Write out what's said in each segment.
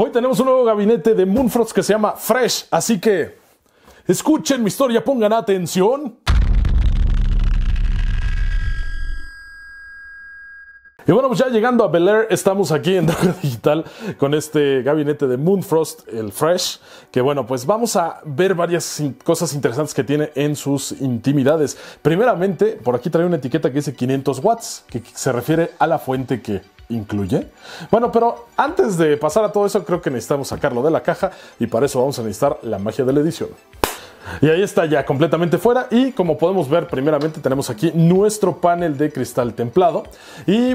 Hoy tenemos un nuevo gabinete de Moonfrost que se llama Fresh, así que escuchen mi historia, pongan atención. Y bueno, pues ya llegando a Bel Air, estamos aquí en Droga Digital con este gabinete de Moonfrost, el Fresh, que bueno, pues vamos a ver varias cosas interesantes que tiene en sus intimidades. Primeramente, por aquí trae una etiqueta que dice 500 watts, que se refiere a la fuente que incluye. Bueno, pero antes de pasar a todo eso, creo que necesitamos sacarlo de la caja y para eso vamos a necesitar la magia de la edición. Y ahí está ya completamente fuera y como podemos ver primeramente tenemos aquí nuestro panel de cristal templado y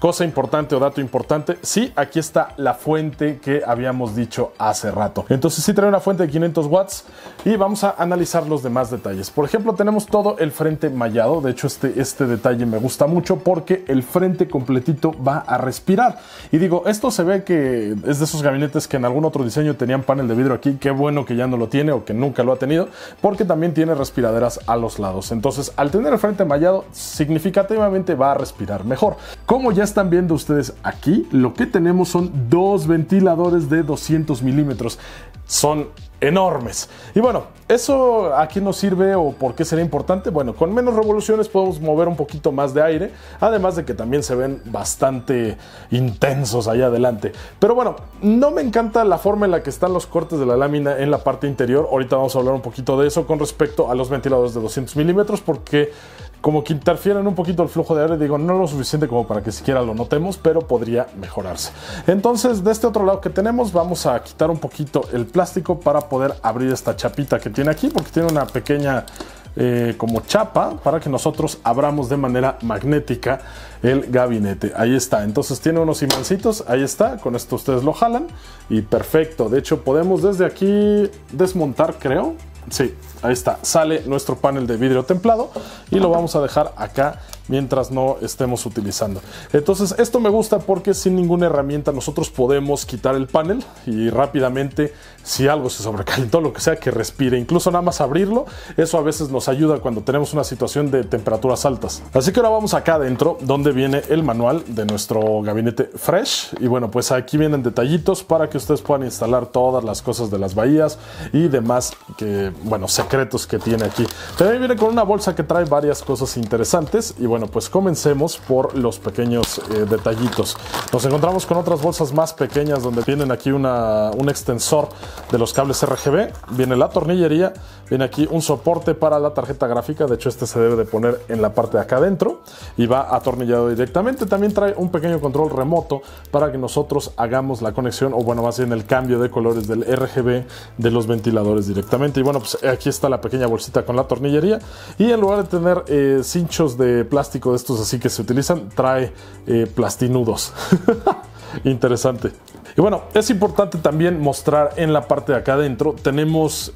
Cosa importante o dato importante, sí, aquí está la fuente que habíamos dicho hace rato. Entonces sí trae una fuente de 500 watts y vamos a analizar los demás detalles. Por ejemplo, tenemos todo el frente mallado. De hecho, este, este detalle me gusta mucho porque el frente completito va a respirar. Y digo, esto se ve que es de esos gabinetes que en algún otro diseño tenían panel de vidrio aquí. Qué bueno que ya no lo tiene o que nunca lo ha tenido porque también tiene respiraderas a los lados. Entonces, al tener el frente mallado, significativamente va a respirar mejor. Como ya están viendo ustedes aquí, lo que tenemos son dos ventiladores de 200 milímetros. Son enormes. Y bueno, ¿eso aquí nos sirve o por qué sería importante? Bueno, con menos revoluciones podemos mover un poquito más de aire, además de que también se ven bastante intensos allá adelante. Pero bueno, no me encanta la forma en la que están los cortes de la lámina en la parte interior. Ahorita vamos a hablar un poquito de eso con respecto a los ventiladores de 200 milímetros porque como que interfieren un poquito el flujo de aire, digo, no lo suficiente como para que siquiera lo notemos, pero podría mejorarse. Entonces, de este otro lado que tenemos, vamos a quitar un poquito el plástico para poder abrir esta chapita que tiene aquí, porque tiene una pequeña eh, como chapa para que nosotros abramos de manera magnética el gabinete. Ahí está. Entonces tiene unos imancitos. Ahí está. Con esto ustedes lo jalan. Y perfecto. De hecho podemos desde aquí desmontar creo. Sí, ahí está. Sale nuestro panel de vidrio templado y lo vamos a dejar acá mientras no estemos utilizando. Entonces esto me gusta porque sin ninguna herramienta nosotros podemos quitar el panel y rápidamente si algo se sobrecalentó, lo que sea, que respire. Incluso nada más abrirlo, eso a veces nos ayuda cuando tenemos una situación de temperaturas altas. Así que ahora vamos acá adentro donde viene el manual de nuestro gabinete Fresh. Y bueno, pues aquí vienen detallitos para que ustedes puedan instalar todas las cosas de las bahías y demás que, bueno, secretos que tiene aquí. También viene con una bolsa que trae varias cosas interesantes y bueno, pues comencemos por los pequeños eh, detallitos. Nos encontramos con otras bolsas más pequeñas donde tienen aquí una, un extensor de los cables RGB, viene la tornillería, viene aquí un soporte para la tarjeta gráfica, de hecho este se debe de poner en la parte de acá adentro y va atornillado directamente. También trae un pequeño control remoto para que nosotros hagamos la conexión o bueno, más bien el cambio de colores del RGB de los ventiladores directamente. Y bueno, pues aquí está la pequeña bolsita con la tornillería y en lugar de tener eh, cinchos de plástico, de estos así que se utilizan, trae eh, plastinudos. Interesante. Y bueno, es importante también mostrar en la parte de acá adentro, tenemos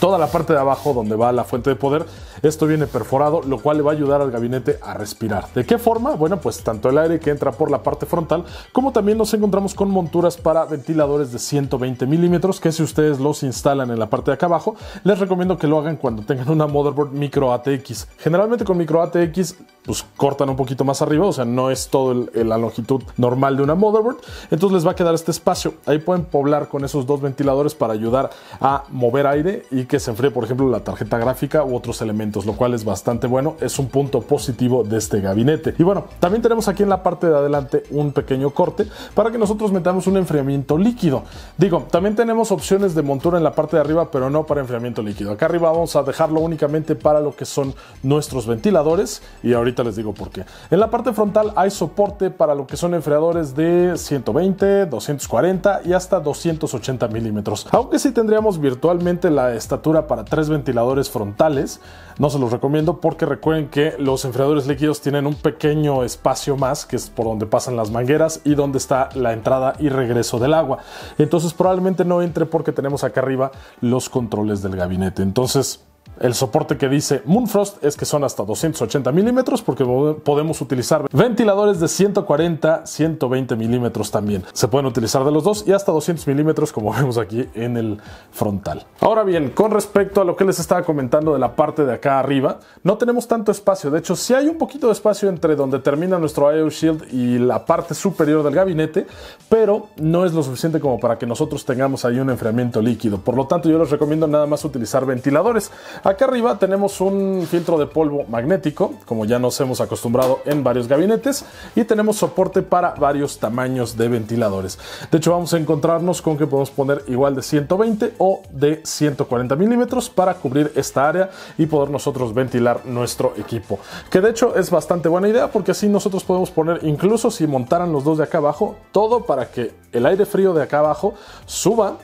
toda la parte de abajo donde va la fuente de poder, esto viene perforado, lo cual le va a ayudar al gabinete a respirar. ¿De qué forma? Bueno, pues tanto el aire que entra por la parte frontal, como también nos encontramos con monturas para ventiladores de 120 milímetros, que si ustedes los instalan en la parte de acá abajo, les recomiendo que lo hagan cuando tengan una motherboard micro ATX. Generalmente con micro ATX, pues cortan un poquito más arriba, o sea, no es todo la longitud normal de una motherboard, entonces les va a quedar este espacio. Ahí pueden poblar con esos dos ventiladores para ayudar a mover aire y que se enfríe, por ejemplo, la tarjeta gráfica u otros elementos, lo cual es bastante bueno. Es un punto positivo de este gabinete. Y bueno, también tenemos aquí en la parte de adelante un pequeño corte para que nosotros metamos un enfriamiento líquido. Digo, también tenemos opciones de montura en la parte de arriba, pero no para enfriamiento líquido. Acá arriba vamos a dejarlo únicamente para lo que son nuestros ventiladores y ahorita les digo por qué. En la parte frontal hay soporte para lo que son enfriadores de 120, 240 y hasta 280 milímetros. Aunque sí tendríamos virtualmente la estatura para tres ventiladores frontales. No se los recomiendo porque recuerden que los enfriadores líquidos tienen un pequeño espacio más, que es por donde pasan las mangueras y donde está la entrada y regreso del agua. Entonces probablemente no entre porque tenemos acá arriba los controles del gabinete. Entonces el soporte que dice Moonfrost es que son hasta 280 milímetros porque podemos utilizar ventiladores de 140, 120 milímetros también. Se pueden utilizar de los dos y hasta 200 milímetros como vemos aquí en el frontal. Ahora bien, con respecto a lo que les estaba comentando de la parte de acá arriba, no tenemos tanto espacio. De hecho, si sí hay un poquito de espacio entre donde termina nuestro IO Shield y la parte superior del gabinete, pero no es lo suficiente como para que nosotros tengamos ahí un enfriamiento líquido. Por lo tanto, yo les recomiendo nada más utilizar ventiladores. Acá arriba tenemos un filtro de polvo magnético, como ya nos hemos acostumbrado en varios gabinetes, y tenemos soporte para varios tamaños de ventiladores. De hecho, vamos a encontrarnos con que podemos poner igual de 120 o de 140 milímetros para cubrir esta área y poder nosotros ventilar nuestro equipo. Que de hecho es bastante buena idea porque así nosotros podemos poner, incluso si montaran los dos de acá abajo, todo para que el aire frío de acá abajo suba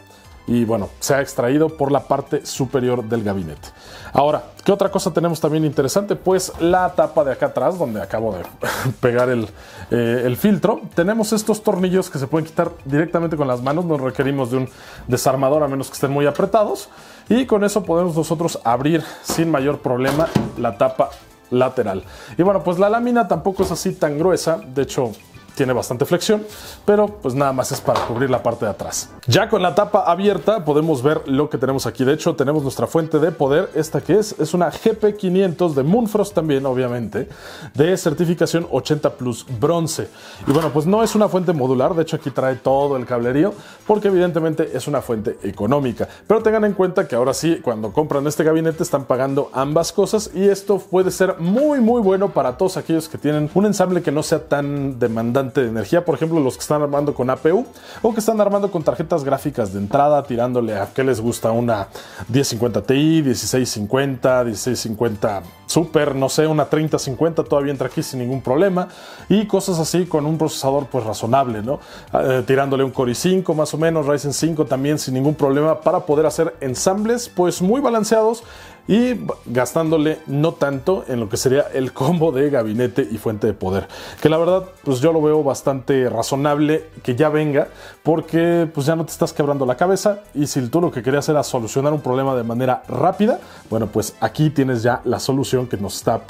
y bueno, se ha extraído por la parte superior del gabinete. Ahora, ¿qué otra cosa tenemos también interesante? Pues la tapa de acá atrás, donde acabo de pegar eh, el, filtro, tenemos estos tornillos que se pueden quitar directamente con las manos, no requerimos de un desarmador a menos que estén muy apretados y con eso podemos nosotros abrir sin mayor problema la tapa lateral. Y bueno, pues la lámina tampoco es así tan gruesa, de hecho tiene bastante flexión, pero pues nada más es para cubrir la parte de atrás. Ya con la tapa abierta podemos ver lo que tenemos aquí. De hecho, tenemos nuestra fuente de poder, esta que es, es una GP500 de Moonfrost también, obviamente, de certificación 80 Plus bronce. Y bueno, pues no es una fuente modular, de hecho aquí trae todo el cablerío, porque evidentemente es una fuente económica. Pero tengan en cuenta que ahora sí, cuando compran este gabinete están pagando ambas cosas y esto puede ser muy, muy bueno para todos aquellos que tienen un ensamble que no sea tan demandante de energía, por ejemplo los que están armando con APU o que están armando con tarjetas gráficas de entrada, tirándole a que les gusta una 1050 Ti, 1650, 1650 Super, no sé, una 3050 todavía entra aquí sin ningún problema y cosas así con un procesador pues razonable, ¿no? Ah, eh, tirándole un Core i5 más o menos, Ryzen 5 también sin ningún problema para poder hacer ensambles pues muy balanceados y gastándole no tanto en lo que sería el combo de gabinete y fuente de poder. Que la verdad, pues yo lo veo bastante razonable que ya venga, porque pues ya no te estás quebrando la cabeza y si tú lo que querías era solucionar un problema de manera rápida, bueno, pues aquí tienes ya la solución que nos está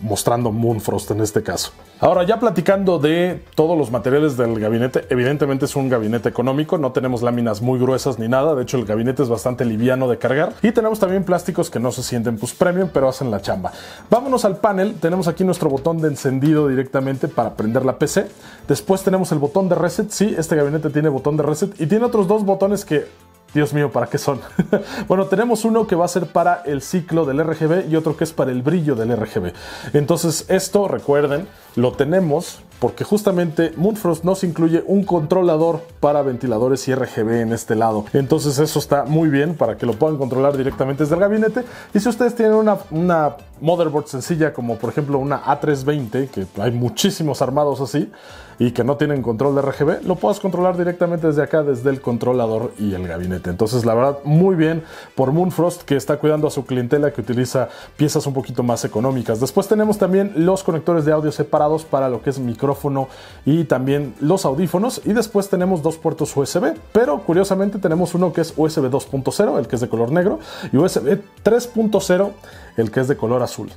mostrando Moonfrost en este caso. Ahora, ya platicando de todos los materiales del gabinete, evidentemente es un gabinete económico, no tenemos láminas muy gruesas ni nada, de hecho el gabinete es bastante liviano de cargar y tenemos también plásticos que no se sienten pues premium, pero hacen la chamba. Vámonos al panel, tenemos aquí nuestro botón de encendido directamente para prender la PC, después tenemos el botón de reset, sí, este gabinete tiene botón de reset y tiene otros dos botones que Dios mío, ¿para qué son? bueno, tenemos uno que va a ser para el ciclo del RGB y otro que es para el brillo del RGB. Entonces, esto, recuerden, lo tenemos porque justamente Moonfrost nos incluye un controlador para ventiladores y RGB en este lado. Entonces eso está muy bien para que lo puedan controlar directamente desde el gabinete. Y si ustedes tienen una, una motherboard sencilla como por ejemplo una A320, que hay muchísimos armados así, y que no tienen control de RGB, lo puedes controlar directamente desde acá, desde el controlador y el gabinete. Entonces, la verdad, muy bien por Moonfrost, que está cuidando a su clientela que utiliza piezas un poquito más económicas. Después tenemos también los conectores de audio separados para lo que es micro micrófono y también los audífonos. Y después tenemos dos puertos USB, pero curiosamente tenemos uno que es USB 2.0, el que es de color negro, y USB 3.0, el que es de color azul.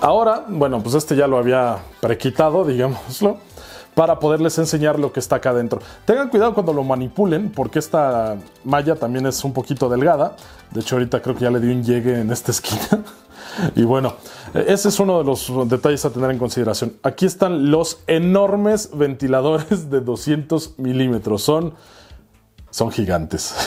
Ahora, bueno, pues este ya lo había prequitado, digámoslo para poderles enseñar lo que está acá adentro. Tengan cuidado cuando lo manipulen porque esta malla también es un poquito delgada. De hecho ahorita creo que ya le di un llegue en esta esquina. Y bueno, e-, ese es uno de los detalles a tener en consideración. Aquí están los enormes ventiladores de 200 milímetros. Son, son gigantes.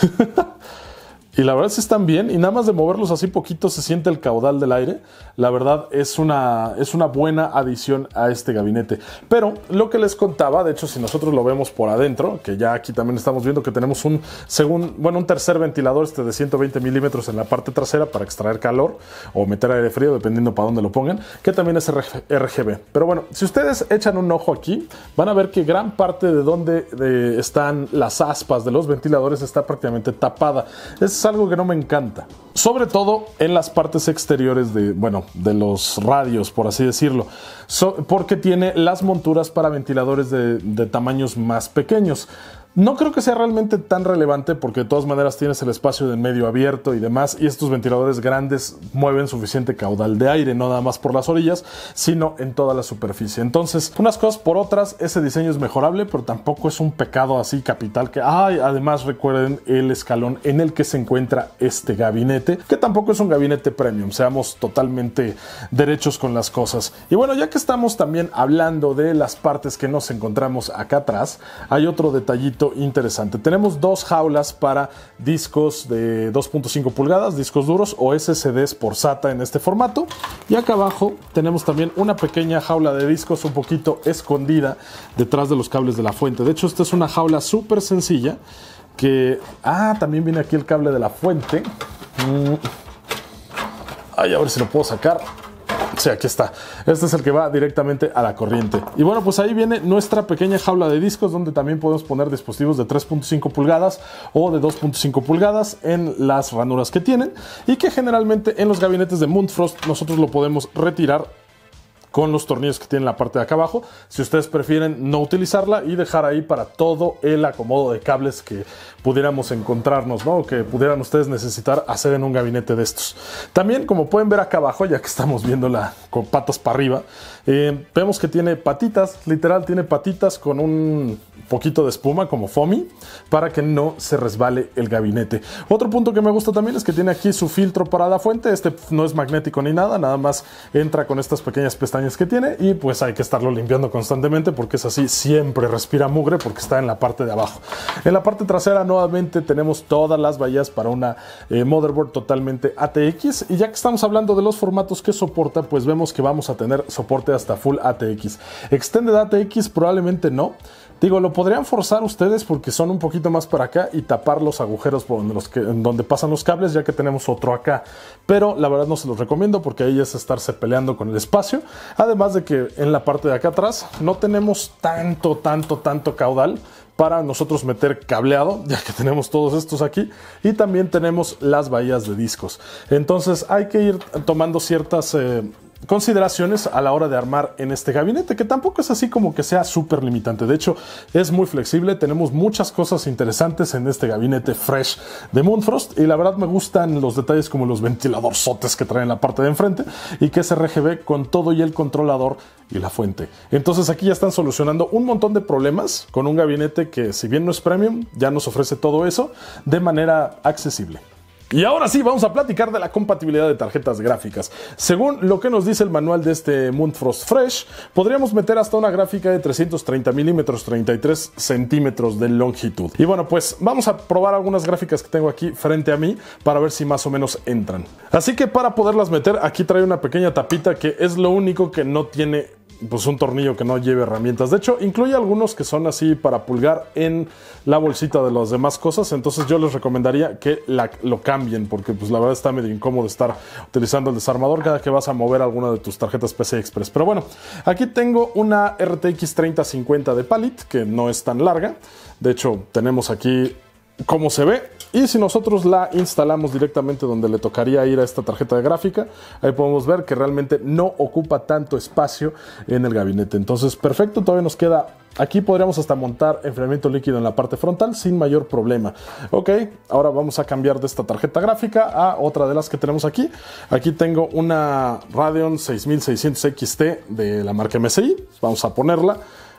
Y la verdad es que están bien y nada más de moverlos así poquito se siente el caudal del aire. La verdad es una, es una buena adición a este gabinete. Pero lo que les contaba, de hecho si nosotros lo vemos por adentro, que ya aquí también estamos viendo que tenemos un, según, bueno, un tercer ventilador este de 120 milímetros en la parte trasera para extraer calor o meter aire frío, dependiendo para dónde lo pongan, que también es RGB. Pero bueno, si ustedes echan un ojo aquí, van a ver que gran parte de donde eh, están las aspas de los ventiladores está prácticamente tapada. Es algo que no me encanta. Sobre todo en las partes exteriores de, bueno, de los radios, por así decirlo. porque tiene las monturas para ventiladores de, de tamaños más pequeños. No creo que sea realmente tan relevante porque de todas maneras tienes el espacio de medio abierto y demás y estos ventiladores grandes mueven suficiente caudal de aire, no nada más por las orillas, sino en toda la superficie. Entonces, unas cosas por otras, ese diseño es mejorable, pero tampoco es un pecado así capital que, ay, además recuerden el escalón en el que se encuentra este gabinete, que tampoco es un gabinete premium, seamos totalmente derechos con las cosas. Y bueno, ya que estamos también hablando de las partes que nos encontramos acá atrás, hay otro detallito interesante. Tenemos dos jaulas para discos de 2.5 pulgadas, discos duros o SSDs por SATA en este formato. Y acá abajo tenemos también una pequeña jaula de discos un poquito escondida detrás de los cables de la fuente. De hecho, esta es una jaula súper sencilla que... Ah, también viene aquí el cable de la fuente. Mm. a ver si lo puedo sacar. Sí, aquí está. Este es el que va directamente a la corriente. Y bueno, pues ahí viene nuestra pequeña jaula de discos donde también podemos poner dispositivos de 3.5 pulgadas o de 2.5 pulgadas en las ranuras que tienen y que generalmente en los gabinetes de Mundfrost nosotros lo podemos retirar con los tornillos que tiene la parte de acá abajo. Si ustedes prefieren no utilizarla y dejar ahí para todo el acomodo de cables que pudiéramos encontrarnos, que pudieran ustedes necesitar hacer en un gabinete de estos. También, como pueden ver acá abajo, ya que estamos viéndola con patas para arriba, eh, vemos que tiene patitas, literal tiene patitas con un poquito de espuma como foamy para que no se resbale el gabinete. Otro punto que me gusta también es que tiene aquí su filtro para la fuente. Este no es magnético ni nada, nada más entra con estas pequeñas pestañas que tiene y pues hay que estarlo limpiando constantemente porque es así, siempre respira mugre porque está en la parte de abajo. En la parte trasera nuevamente tenemos todas las bahías para una eh, motherboard totalmente ATX y ya que estamos hablando de los formatos que soporta, pues vemos que vamos a tener soporte hasta full ATX. Extended ATX probablemente no, Digo, lo podrían forzar ustedes porque son un poquito más para acá y tapar los agujeros por donde, pasan los cables, ya que tenemos otro acá. Pero la verdad no se los recomiendo porque ahí es estarse peleando con el espacio. Además de que en la parte de acá atrás no tenemos tanto, tanto, tanto caudal para nosotros meter cableado, ya que tenemos todos estos aquí, y también tenemos las bahías de discos. Entonces hay que ir tomando ciertas eh, consideraciones a la hora de armar en este gabinete, que tampoco es así como que sea súper limitante. De hecho, es muy flexible, tenemos muchas cosas interesantes en este gabinete fresh de Moonfrost y la verdad me gustan los detalles como los ventiladorzotes que traen en la parte de enfrente y que es RGB con todo y el controlador y la fuente. Entonces aquí ya están solucionando un montón de problemas con un gabinete que si bien no es premium, ya nos ofrece todo eso de manera accesible. Y ahora sí, vamos a platicar de la compatibilidad de tarjetas gráficas. Según lo que nos dice el manual de este Moonfrost Fresh, podríamos meter hasta una gráfica de 330 milímetros, 33 centímetros de longitud. Y bueno, pues vamos a probar algunas gráficas que tengo aquí frente a mí para ver si más o menos entran. Así que para poderlas meter, aquí trae una pequeña tapita que es lo único que no tiene pues un tornillo que no lleve herramientas. De hecho, incluye algunos que son así para pulgar en la bolsita de las demás cosas. Entonces yo les recomendaría que la, lo cambien porque pues la verdad está medio incómodo estar utilizando el desarmador cada que vas a mover alguna de tus tarjetas PC Express. Pero bueno, aquí tengo una RTX 3050 de Palit que no es tan larga. De hecho, tenemos aquí cómo se ve. Y si nosotros la instalamos directamente donde le tocaría ir a esta tarjeta de gráfica, ahí podemos ver que realmente no ocupa tanto espacio en el gabinete. Entonces, perfecto, todavía nos queda Aquí podríamos hasta montar enfriamiento líquido en la parte frontal sin mayor problema. Ok, ahora vamos a cambiar de esta tarjeta gráfica a otra de las que tenemos aquí. Aquí tengo una Radeon 6600 XT de la marca MSI. Vamos a ponerla.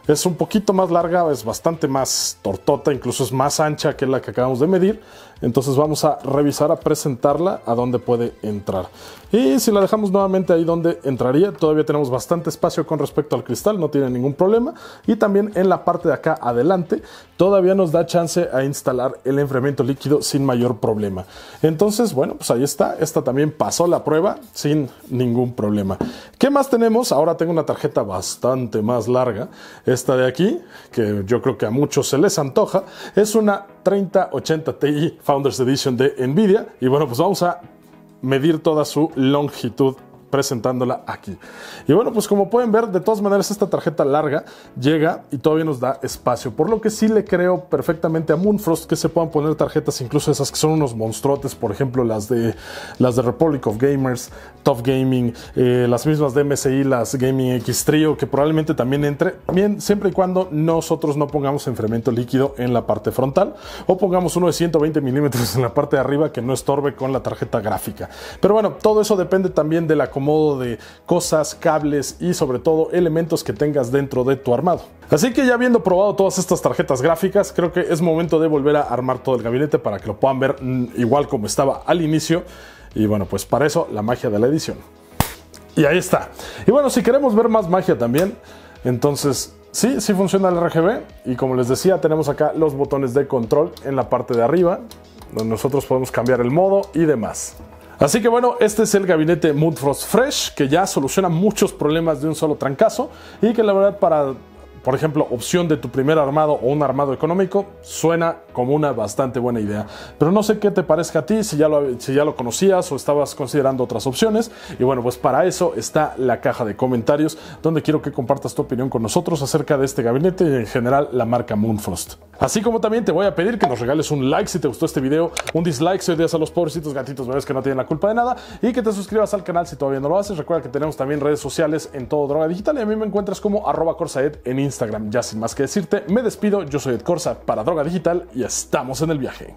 Es un poquito más larga, es bastante más tortota, incluso es más ancha que la que acabamos de medir. Entonces vamos a revisar, a presentarla, a dónde puede entrar. Y si la dejamos nuevamente ahí donde entraría, todavía tenemos bastante espacio con respecto al cristal, no tiene ningún problema. Y también en la parte de acá adelante, todavía nos da chance a instalar el enfriamiento líquido sin mayor problema. Entonces, bueno, pues ahí está. Esta también pasó la prueba sin ningún problema. ¿Qué más tenemos? Ahora tengo una tarjeta bastante más larga esta de aquí, que yo creo que a muchos se les antoja, es una 3080 Ti Founders Edition de Nvidia. Y bueno, pues vamos a medir toda su longitud presentándola aquí. Y bueno, pues como pueden ver, de todas maneras esta tarjeta larga llega y todavía nos da espacio, por lo que sí le creo perfectamente a Moonfrost que se puedan poner tarjetas, incluso esas que son unos monstruotes, por ejemplo las de, las de Republic of Gamers, Tough Gaming, eh, las mismas de MSI, las Gaming X Trio, que probablemente también entre, bien, siempre y cuando nosotros no pongamos enfriamiento líquido en la parte frontal o pongamos uno de 120 milímetros en la parte de arriba que no estorbe con la tarjeta gráfica. Pero bueno, todo eso depende también de la modo de cosas, cables y sobre todo elementos que tengas dentro de tu armado. Así que ya habiendo probado todas estas tarjetas gráficas, creo que es momento de volver a armar todo el gabinete para que lo puedan ver mm, igual como estaba al inicio. Y bueno, pues para eso la magia de la edición. Y ahí está. Y bueno, si queremos ver más magia también, entonces sí, sí funciona el RGB. Y como les decía, tenemos acá los botones de control en la parte de arriba, donde nosotros podemos cambiar el modo y demás. Así que bueno, este es el gabinete Frost Fresh, que ya soluciona muchos problemas de un solo trancazo y que la verdad para por ejemplo, opción de tu primer armado o un armado económico, suena como una bastante buena idea. Pero no sé qué te parezca a ti, si ya lo, si ya lo conocías o estabas considerando otras opciones. Y bueno, pues para eso está la caja de comentarios, donde quiero que compartas tu opinión con nosotros acerca de este gabinete y en general la marca Moonfrost. Así como también te voy a pedir que nos regales un like si te gustó este video, un dislike si odias a los pobrecitos gatitos bebés que no tienen la culpa de nada y que te suscribas al canal si todavía no lo haces. Recuerda que tenemos también redes sociales en todo Droga Digital y a mí me encuentras como arroba corsaed en Instagram. Instagram ya sin más que decirte. Me despido, yo soy Ed Corsa para Droga Digital y estamos en el viaje.